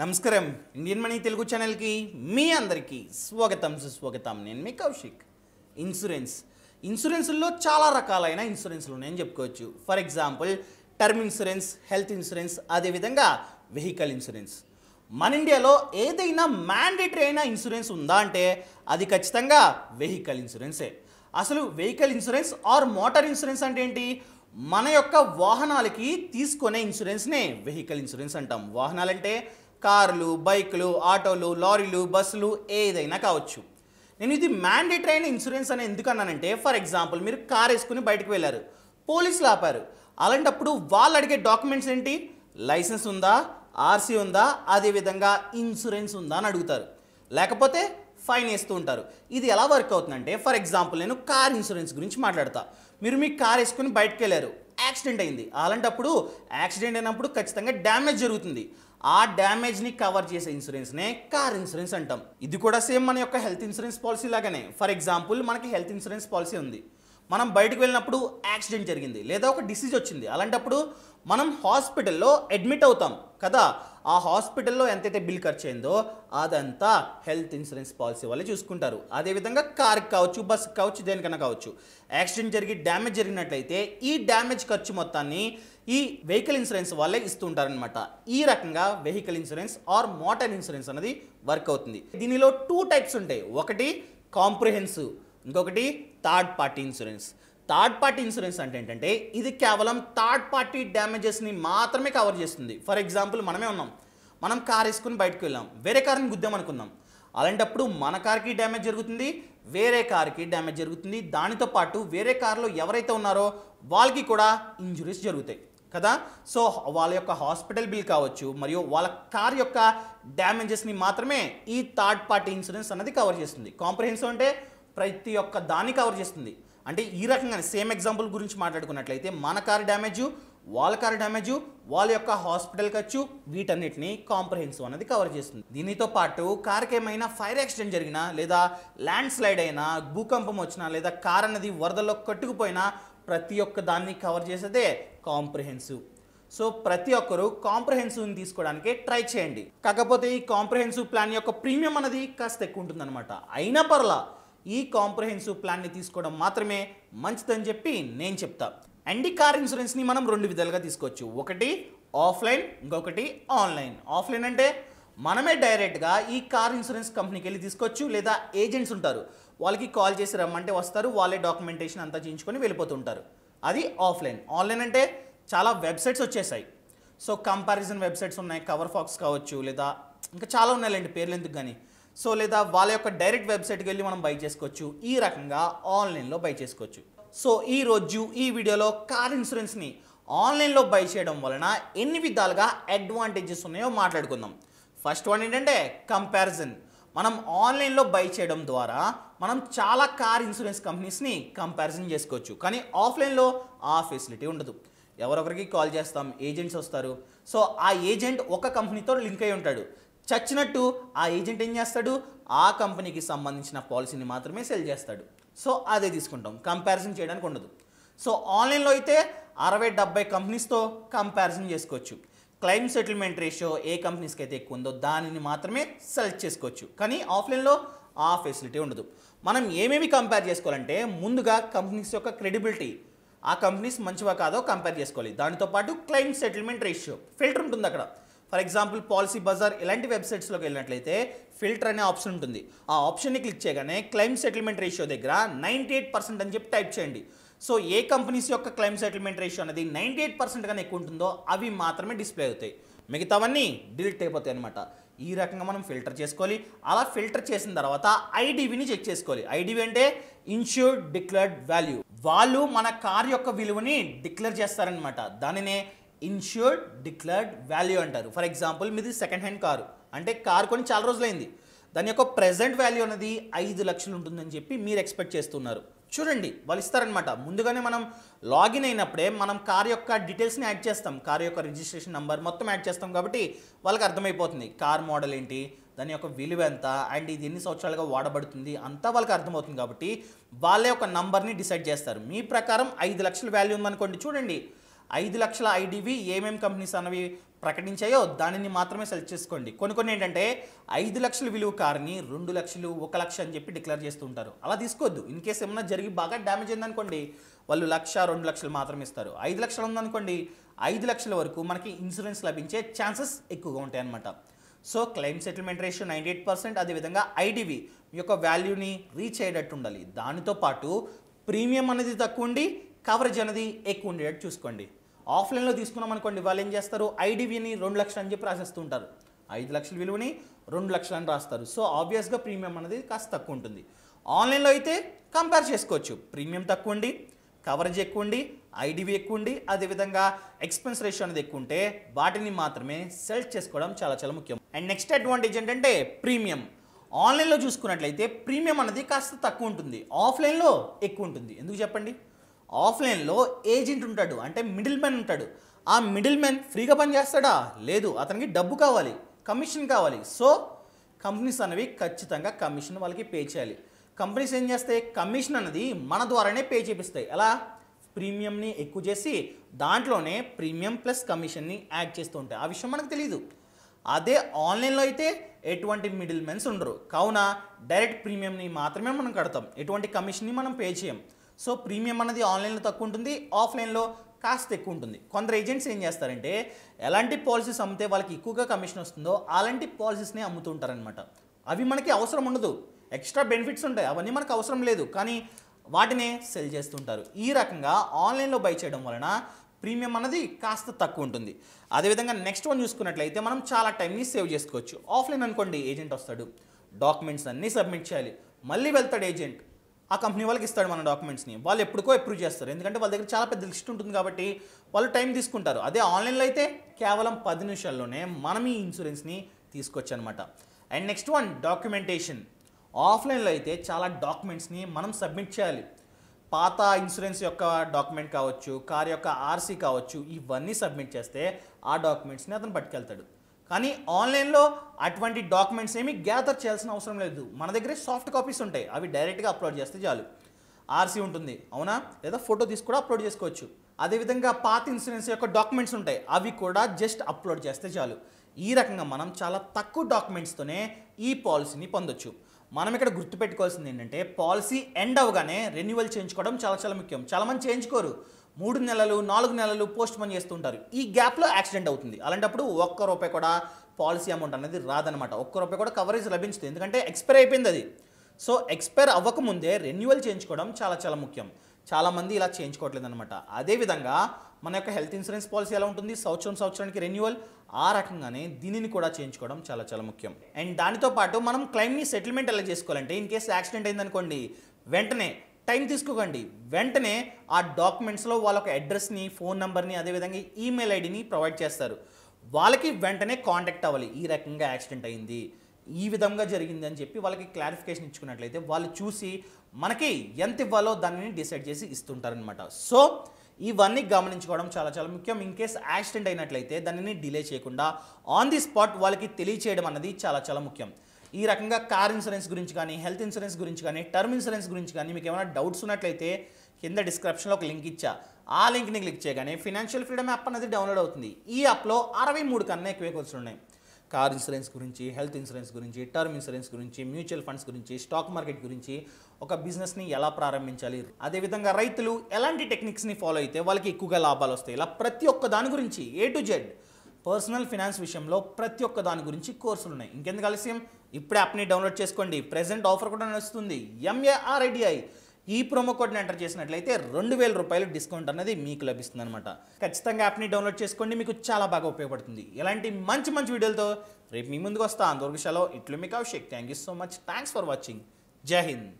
నమస్కారం Indian money Telugu ఛానల్కి మీ అందరికీ స్వాగతం సుస్వాగతం నేను మీ కౌశిక్ ఇన్సూరెన్స్ ఇన్సూరెన్స్లో చాలా రకాలైన ఇన్సూరెన్స్లు ఉన్నాయని చెప్పుకోవచ్చు for example term insurance health insurance అదేవిధంగా వెహికల్ ఇన్సూరెన్స్ మన ఇండియాలో ఏదైనా మ్యాండేటరీ అయిన ఇన్సూరెన్స్ ఉందా అంటే అది ఖచ్చితంగా వెహికల్ ఇన్సూరెన్సే అసలు vehicle insurance or motor insurance అంటే ఏంటి మన యొక్క వాహనాలకి తీసుకునే ఇన్సూరెన్స్నే వెహికల్ ఇన్సూరెన్స్ అంటాం వాహనాలంటే కార్లు బైకులు ఆటోలు లారీలు బస్సులు ఏదైనా కావచ్చు నేను ఇది మ్యాండేటరీ అయిన ఇన్సూరెన్స్ అని ఎందుకు అన్నానంటే ఫర్ ఎగ్జాంపుల్ మీరు కార్ వేసుకుని బయటకు వెళ్ళారు పోలీసులు ఆపారు అలాంటప్పుడు వాళ్ళు అడిగే డాక్యుమెంట్స్ ఏంటి లైసెన్స్ ఉందా ఆర్సీ ఉందా అదేవిధంగా ఇన్సూరెన్స్ ఉందా అని అడుగుతారు లేకపోతే ఫైన్ వేస్తూ ఉంటారు ఇది ఎలా వర్క్ అవుతుందంటే ఫర్ ఎగ్జాంపుల్ నేను కార్ ఇన్సూరెన్స్ గురించి మాట్లాడతా మీరు మీ కార్ వేసుకుని బయటకు వెళ్ళారు యాక్సిడెంట్ అయింది అలాంటప్పుడు యాక్సిడెంట్ అయినప్పుడు ఖచ్చితంగా డ్యామేజ్ జరుగుతుంది ఆ డ్యామేజ్ని కవర్ చేసే ఇన్సూరెన్స్నే కార్ ఇన్సూరెన్స్ అంటాం ఇది కూడా సేమ్ మన యొక్క హెల్త్ ఇన్సూరెన్స్ పాలసీ లాగానే ఫర్ ఎగ్జాంపుల్ మనకి హెల్త్ ఇన్సూరెన్స్ పాలసీ ఉంది మనం బయటకు వెళ్ళినప్పుడు యాక్సిడెంట్ జరిగింది లేదా ఒక డిసీజ్ వచ్చింది అలాంటప్పుడు మనం హాస్పిటల్లో అడ్మిట్ అవుతాం కదా ఆ హాస్పిటల్లో ఎంతైతే బిల్ ఖర్చు అయిందో అదంతా హెల్త్ ఇన్సూరెన్స్ పాలసీ వాళ్ళే చూసుకుంటారు అదేవిధంగా కార్కి కావచ్చు బస్కి కావచ్చు దేనికైనా కావచ్చు యాక్సిడెంట్ జరిగి డ్యామేజ్ జరిగినట్లయితే ఈ డ్యామేజ్ ఖర్చు మొత్తాన్ని ఈ వెహికల్ ఇన్సూరెన్స్ వాళ్ళే ఇస్తుంటారనమాట ఈ రకంగా vehicle insurance or motor insurance అనేది వర్క్ అవుతుంది దీనిలో టూ టైప్స్ ఉంటాయి ఒకటి కాంప్రిహెన్సివ్ ఇంకొకటి third party insurance third party insurance అంటే ఏంటంటే ఇది కేవలం థర్డ్ పార్టీ డ్యామేజెస్ని మాత్రమే కవర్ చేస్తుంది ఫర్ ఎగ్జాంపుల్ మనమే ఉన్నాం మనం కార్ వేసుకుని బయటకు వెళ్ళాం వేరే కార్ని గుద్దాం అనుకుందాం అలాంటప్పుడు మన కార్కి డ్యామేజ్ జరుగుతుంది వేరే కార్కి డ్యామేజ్ జరుగుతుంది దానితో పాటు వేరే కార్లో ఎవరైతే ఉన్నారో వాళ్ళకి కూడా ఇంజురీస్ జరుగుతాయి కదా సో వాళ్ళ యొక్క హాస్పిటల్ బిల్ కావచ్చు మరియు వాళ్ళ కార్ యొక్క డ్యామేజెస్ని మాత్రమే ఈ థర్డ్ పార్టీ ఇన్సూరెన్స్ అనేది కవర్ చేస్తుంది కాంప్రహెన్సివ్ అంటే ప్రతి ఒక్క దాన్ని కవర్ చేస్తుంది అంటే ఈ రకంగా సేమ్ ఎగ్జాంపుల్ గురించి మాట్లాడుకున్నట్లయితే మన కార్ డ్యామేజ్ వాళ్ళ కారు డ్యామేజ్ వాళ్ళ యొక్క హాస్పిటల్ ఖర్చు వీటన్నిటిని కాంప్రహెన్సివ్ అనేది కవర్ చేస్తుంది దీనితో పాటు కార్కి ఏమైనా ఫైర్ యాక్సిడెంట్ జరిగినా లేదా ల్యాండ్ స్లైడ్ అయినా భూకంపం వచ్చినా లేదా కార్ అనేది వరదల్లో కట్టుకుపోయినా ప్రతి ఒక్క దాన్ని కవర్ చేసేదే కాంప్రహెన్సివ్ సో ప్రతి ఒక్కరూ కాంప్రహెన్సివ్ని తీసుకోవడానికి ట్రై చేయండి కాకపోతే ఈ కాంప్రహెన్సివ్ ప్లాన్ యొక్క ప్రీమియం అనేది కాస్త ఎక్కువ ఉంటుందన్నమాట అయినా పర్లా ఈ కాంప్రహెన్సివ్ ప్లాన్ని తీసుకోవడం మాత్రమే మంచిదని చెప్పి నేను చెప్తా అండి కార్ ఇన్సూరెన్స్ని మనం రెండు విధాలుగా తీసుకోవచ్చు ఒకటి ఆఫ్లైన్ ఇంకొకటి ఆన్లైన్ ఆఫ్లైన్ అంటే మనమే డైరెక్ట్గా ఈ కార్ ఇన్సూరెన్స్ కంపెనీకి వెళ్ళి తీసుకోవచ్చు లేదా ఏజెంట్స్ ఉంటారు వాళ్ళకి కాల్ చేసి రమ్మంటే వస్తారు వాళ్ళే డాక్యుమెంటేషన్ అంతా చేయించుకొని వెళ్ళిపోతుంటారు అది ఆఫ్లైన్ ఆన్లైన్ అంటే చాలా వెబ్సైట్స్ వచ్చేసాయి సో కంపారిజన్ వెబ్సైట్స్ ఉన్నాయి కవర్ ఫాక్స్ కావచ్చు లేదా ఇంకా చాలా ఉన్నాయి లేండి పేర్లు ఎందుకు కానీ సో లేదా వాళ్ళ యొక్క డైరెక్ట్ వెబ్సైట్కి వెళ్ళి మనం బై చేసుకోవచ్చు ఈ రకంగా ఆన్లైన్లో బై చేసుకోవచ్చు సో ఈ రోజు ఈ వీడియోలో కార్ ఇన్సూరెన్స్ని ఆన్లైన్లో బై చేయడం వలన ఎన్ని విధాలుగా అడ్వాంటేజెస్ ఉన్నాయో మాట్లాడుకుందాం ఫస్ట్ వన్ ఏంటంటే కంపారిజన్ మనం ఆన్లైన్లో బై చేయడం ద్వారా మనం చాలా కార్ ఇన్సూరెన్స్ కంపెనీస్ని కంపారిజన్ చేసుకోవచ్చు కానీ ఆఫ్లైన్లో ఆ ఫెసిలిటీ ఉండదు ఎవరొకరికి కాల్ చేస్తాం ఏజెంట్స్ వస్తారు సో ఆ ఏజెంట్ ఒక కంపెనీతో లింక్ అయి ఉంటాడు చచ్చినట్టు ఆ ఏజెంట్ ఏం చేస్తాడు ఆ కంపెనీకి సంబంధించిన పాలసీని మాత్రమే సెల్ చేస్తాడు సో అదే తీసుకుంటాం కంపారిజన్ చేయడానికి ఉండదు సో ఆన్లైన్లో అయితే అరవై డెబ్బై కంపెనీస్తో కంపారిజన్ చేసుకోవచ్చు క్లైమ్ సెటిల్మెంట్ రేషియో ఏ కంపెనీస్కి అయితే ఎక్కువ ఉందో దానిని మాత్రమే సెలెక్ట్ చేసుకోవచ్చు కానీ ఆఫ్లైన్లో ఆ ఫెసిలిటీ ఉండదు మనం ఏమేమి కంపేర్ చేసుకోవాలంటే ముందుగా కంపెనీస్ యొక్క క్రెడిబిలిటీ ఆ కంపెనీస్ మంచివా కాదో కంపేర్ చేసుకోవాలి దానితో పాటు క్లైమ్ సెటిల్మెంట్ రేషియో ఫిల్టర్ ఉంటుంది అక్కడ ఫర్ ఎగ్జాంపుల్ పాలసీ బజార్ ఇలాంటి వెబ్సైట్స్లోకి వెళ్ళినట్లయితే ఫిల్టర్ అనే ఆప్షన్ ఉంటుంది ఆ ఆప్షన్ని క్లిక్ చేయగానే క్లెయిమ్ సెటిల్మెంట్ రేషియో దగ్గర నైంటీ ఎయిట్ పర్సెంట్ అని చెప్పి టైప్ చేయండి సో ఏ కంపెనీస్ యొక్క క్లెయిమ్ సెటిల్మెంట్ రేషియో అనేది నైంటీ ఎయిట్ పర్సెంట్ కానీ ఎక్కువ ఉంటుందో అవి మాత్రమే డిస్ప్లే అవుతాయి మిగతావన్నీ డిలీట్ అయిపోతాయి అనమాట ఈ రకంగా మనం ఫిల్టర్ చేసుకోవాలి అలా ఫిల్టర్ చేసిన తర్వాత ఐడివిని చెక్ చేసుకోవాలి ఐడివి అంటే ఇన్ష్యూర్డ్ డిక్లర్డ్ వాల్యూ వాళ్ళు మన కార్ యొక్క విలువని డిక్లేర్ చేస్తారనమాట దానినే ఇన్ష్యూర్డ్ డిక్లర్డ్ వాల్యూ అంటారు ఫర్ ఎగ్జాంపుల్ మీది సెకండ్ హ్యాండ్ కారు అంటే కారు కొని చాలా రోజులైంది దాని యొక్క ప్రజెంట్ వాల్యూ అనేది ఐదు లక్షలు ఉంటుందని చెప్పి మీరు ఎక్స్పెక్ట్ చేస్తున్నారు చూడండి వాళ్ళు ఇస్తారనమాట ముందుగానే మనం లాగిన్ అయినప్పుడే మనం కార్ యొక్క డీటెయిల్స్ని యాడ్ చేస్తాం కార్ యొక్క రిజిస్ట్రేషన్ నెంబర్ మొత్తం యాడ్ చేస్తాం కాబట్టి వాళ్ళకి అర్థమైపోతుంది కార్ మోడల్ ఏంటి దాని యొక్క విలువ ఎంత అండ్ ఇది ఎన్ని సంవత్సరాలుగా వాడబడుతుంది అంతా వాళ్ళకి అర్థమవుతుంది కాబట్టి వాళ్ళ యొక్క నంబర్ని డిసైడ్ చేస్తారు మీ ప్రకారం ఐదు లక్షల వాల్యూ ఉందనుకోండి చూడండి ఐదు లక్షల ఐడివి ఏమేమి కంపెనీస్ అన్నవి ప్రకటించాయో దానిని మాత్రమే సెలెక్ట్ చేసుకోండి కొన్ని కొన్ని ఏంటంటే ఐదు లక్షల విలువ కార్ని రెండు లక్షలు ఒక లక్ష అని చెప్పి డిక్లేర్ చేస్తుంటారు అలా తీసుకోవద్దు ఇన్ కేసు ఏమైనా జరిగి బాగా డ్యామేజ్ అయిందనుకోండి వాళ్ళు లక్ష రెండు లక్షలు మాత్రమే ఇస్తారు ఐదు లక్షలు ఉందనుకోండి ఐదు లక్షల వరకు మనకి ఇన్సూరెన్స్ లభించే ఛాన్సెస్ ఎక్కువగా ఉంటాయన్నమాట so claim settlement ratio ninety eight percent అదేవిధంగా ఐడివి యొక్క వాల్యూని రీచ్ అయ్యేటట్టు ఉండాలి దానితో పాటు ప్రీమియం అనేది తక్కువ ఉండి కవరేజ్ అనేది ఎక్కువ ఉండేటట్టు చూసుకోండి ఆఫ్లైన్లో తీసుకున్నాం అనుకోండి వాళ్ళు ఏం చేస్తారు ఐడివిని రెండు లక్షలు అని చెప్పి రాసేస్తూ ఉంటారు ఐదు లక్షల విలువని రెండు లక్షలు అని రాస్తారు సో ఆబ్వియస్గా ప్రీమియం అనేది కాస్త తక్కువ ఉంటుంది ఆన్లైన్లో అయితే కంపేర్ చేసుకోవచ్చు ప్రీమియం తక్కువ ఉండి కవరేజ్ ఎక్కువ ఉండి ఐడివి ఎక్కువ ఉండి అదేవిధంగా ఎక్స్పెన్స్ రేషియో అనేది ఎక్కువ ఉంటే వాటిని మాత్రమే సెలెక్ట్ చేసుకోవడం చాలా చాలా ముఖ్యం అండ్ నెక్స్ట్ అడ్వాంటేజ్ ఏంటంటే ప్రీమియం ఆన్లైన్లో చూసుకున్నట్లయితే ప్రీమియం అనేది కాస్త తక్కువ ఉంటుంది ఆఫ్లైన్లో ఎక్కువ ఉంటుంది ఎందుకు చెప్పండి ఆఫ్లైన్లో ఏజెంట్ ఉంటాడు అంటే మిడిల్ మ్యాన్ ఉంటాడు ఆ మిడిల్ మ్యాన్ ఫ్రీగా పనిచేస్తాడా లేదు అతనికి డబ్బు కావాలి కమిషన్ కావాలి సో కంపెనీస్ అనేవి ఖచ్చితంగా కమిషన్ వాళ్ళకి పే చేయాలి కంపెనీస్ ఏం చేస్తాయి కమిషన్ అనేది మన ద్వారానే పే చేపిస్తాయి ఎలా ప్రీమియంని ఎక్కువ చేసి దాంట్లోనే ప్రీమియం ప్లస్ కమిషన్ని యాడ్ చేస్తూ ఉంటాయి ఆ విషయం మనకు తెలియదు అదే ఆన్లైన్లో అయితే ఎటువంటి మిడిల్ మెన్స్ ఉండరు కావున డైరెక్ట్ ప్రీమియంని మాత్రమే మనం కడతాం ఎటువంటి కమిషన్ని మనం పే చేయం సో ప్రీమియం అనేది ఆన్లైన్లో తక్కువ ఉంటుంది ఆఫ్లైన్లో కాస్త ఎక్కువ ఉంటుంది కొందరు ఏజెంట్స్ ఏం చేస్తారంటే ఎలాంటి పాలసీస్ అమ్మితే వాళ్ళకి ఎక్కువగా కమిషన్ వస్తుందో అలాంటి పాలసీస్నే అమ్ముతుంటారనమాట అవి మనకి అవసరం ఉండదు ఎక్స్ట్రా బెనిఫిట్స్ ఉంటాయి అవన్నీ మనకు అవసరం లేదు కానీ వాటినే సెల్ చేస్తుంటారు ఈ రకంగా ఆన్లైన్లో బై చేయడం వలన ప్రీమియం అనేది కాస్త తక్కువ ఉంటుంది అదేవిధంగా నెక్స్ట్ వన్ చూసుకున్నట్లయితే మనం చాలా టైంని సేవ్ చేసుకోవచ్చు ఆఫ్లైన్ అనుకోండి ఏజెంట్ వస్తాడు డాక్యుమెంట్స్ అన్నీ సబ్మిట్ చేయాలి మళ్ళీ వెళ్తాడు ఏజెంట్ ఆ కంపెనీ వాళ్ళకి ఇస్తాడు మన డాక్యుమెంట్స్ని వాళ్ళు ఎప్పుడుకో అప్రూవ్ చేస్తారు ఎందుకంటే వాళ్ళ దగ్గర చాలా పెద్ద లిస్ట్ ఉంటుంది కాబట్టి వాళ్ళు టైం తీసుకుంటారు అదే ఆన్లైన్లో అయితే కేవలం పది నిమిషాల్లోనే మనం ఈ ఇన్సూరెన్స్ని తీసుకోవచ్చు అనమాట అండ్ నెక్స్ట్ వన్ డాక్యుమెంటేషన్ ఆఫ్లైన్లో అయితే చాలా డాక్యుమెంట్స్ని మనం సబ్మిట్ చేయాలి పాత ఇన్సూరెన్స్ యొక్క డాక్యుమెంట్ కావచ్చు కార్ యొక్క ఆర్సీ కావచ్చు ఇవన్నీ సబ్మిట్ చేస్తే ఆ డాక్యుమెంట్స్ని అతను పట్టుకెళ్తాడు కానీ ఆన్లైన్లో అటువంటి డాక్యుమెంట్స్ ఏమి గ్యాదర్ చేయాల్సిన అవసరం లేదు మన దగ్గర సాఫ్ట్ కాపీస్ ఉంటాయి అవి డైరెక్ట్గా అప్లోడ్ చేస్తే చాలు ఆర్సీ ఉంటుంది అవునా లేదా ఫోటో తీసి కూడా అప్లోడ్ చేసుకోవచ్చు అదేవిధంగా పాత ఇన్సూరెన్స్ యొక్క డాక్యుమెంట్స్ ఉంటాయి అవి కూడా జస్ట్ అప్లోడ్ చేస్తే చాలు ఈ రకంగా మనం చాలా తక్కువ డాక్యుమెంట్స్తోనే ఈ పాలసీని పొందొచ్చు మనం ఇక్కడ గుర్తుపెట్టుకోవాల్సింది ఏంటంటే పాలసీ ఎండ్ అవగానే రెన్యువల్ చేయించుకోవడం చాలా చాలా ముఖ్యం చాలామంది చేయించుకోరు మూడు నెలలు నాలుగు నెలలు పోస్ట్ చేస్తూ చేస్తుంటారు ఈ గ్యాప్లో యాక్సిడెంట్ అవుతుంది అలాంటప్పుడు ఒక్క రూపాయి కూడా పాలసీ అమౌంట్ అనేది రాదనమాట ఒక్క రూపాయి కూడా కవరేజ్ లభించుతుంది ఎందుకంటే ఎక్స్పైర్ అయిపోయింది అది సో ఎక్స్పైర్ అవ్వకముందే రెన్యువల్ చేయించుకోవడం చాలా చాలా ముఖ్యం చాలామంది ఇలా చేయించుకోవట్లేదు అనమాట అదేవిధంగా మన యొక్క హెల్త్ ఇన్సూరెన్స్ పాలసీ ఎలా ఉంటుంది సంవత్సరం సంవత్సరానికి రెన్యువల్ ఆ రకంగానే దీనిని కూడా చేయించుకోవడం చాలా చాలా ముఖ్యం అండ్ దానితో పాటు మనం క్లెయిమ్ని సెటిల్మెంట్ ఎలా చేసుకోవాలంటే ఇన్ కేసు యాక్సిడెంట్ అయిందనుకోండి వెంటనే టైం తీసుకోకండి వెంటనే ఆ డాక్యుమెంట్స్లో వాళ్ళొక అడ్రస్ని ఫోన్ నెంబర్ని అదేవిధంగా ఈమెయిల్ ఐడిని ప్రొవైడ్ చేస్తారు వాళ్ళకి వెంటనే కాంటాక్ట్ అవ్వాలి ఈ రకంగా యాక్సిడెంట్ అయింది ఈ విధంగా జరిగింది అని చెప్పి వాళ్ళకి క్లారిఫికేషన్ ఇచ్చుకున్నట్లయితే వాళ్ళు చూసి మనకి ఎంత ఇవ్వాలో దానిని డిసైడ్ చేసి ఇస్తుంటారనమాట సో ఇవన్నీ గమనించుకోవడం చాలా చాలా ముఖ్యం ఇన్ కేస్ యాక్సిడెంట్ అయినట్లయితే దానిని డిలే చేయకుండా ఆన్ ది స్పాట్ వాళ్ళకి తెలియచేయడం అన్నది చాలా చాలా ముఖ్యం ఈ రకంగా కార్ ఇన్సూరెన్స్ గురించి కానీ హెల్త్ ఇన్సూరెన్స్ గురించి కానీ టర్మ్ ఇన్సూరెన్స్ గురించి కానీ మీకు ఏమైనా డౌట్స్ ఉన్నట్లయితే కింద డిస్క్రిప్షన్లో ఒక లింక్ ఇచ్చా ఆ లింక్ని క్లిక్ చేయగానే ఫినాన్షియల్ ఫ్రీడమ్ యాప్ అనేది డౌన్లోడ్ అవుతుంది ఈ యాప్లో అరవై మూడు కన్నా ఎక్కువే కోర్సులు ఉన్నాయి కార్ ఇన్సూరెన్స్ గురించి హెల్త్ ఇన్సూరెన్స్ గురించి టర్మ్ ఇన్సూరెన్స్ గురించి మ్యూచువల్ ఫండ్స్ గురించి స్టాక్ మార్కెట్ గురించి ఒక బిజినెస్ని ఎలా ప్రారంభించాలి అదేవిధంగా రైతులు ఎలాంటి టెక్నిక్స్ని ఫాలో అయితే వాళ్ళకి ఎక్కువగా లాభాలు వస్తాయి ఇలా ప్రతి ఒక్క దాని గురించి A to Z personal finance విషయంలో ప్రతి ఒక్క దాని గురించి కోర్సులు ఉన్నాయి ఇంకెందుకు ఆలస్యం ఇప్పుడే యాప్ని డౌన్లోడ్ చేసుకోండి ప్రజెంట్ ఆఫర్ కూడా నడుస్తుంది ఎంఏఆర్ఐడిఐ ఈ ప్రోమో కోడ్ని ఎంటర్ చేసినట్లయితే రెండు వేల రూపాయలు డిస్కౌంట్ అనేది మీకు లభిస్తుంది అనమాట ఖచ్చితంగా యాప్ని డౌన్లోడ్ చేసుకోండి మీకు చాలా బాగా ఉపయోగపడుతుంది ఇలాంటి మంచి మంచి వీడియోలతో రేపు మీ ముందుకు వస్తా అందరికీ సెలవు ఇట్లు మీకు అవశ్యక్ thank you so much thanks for watching జై హింద్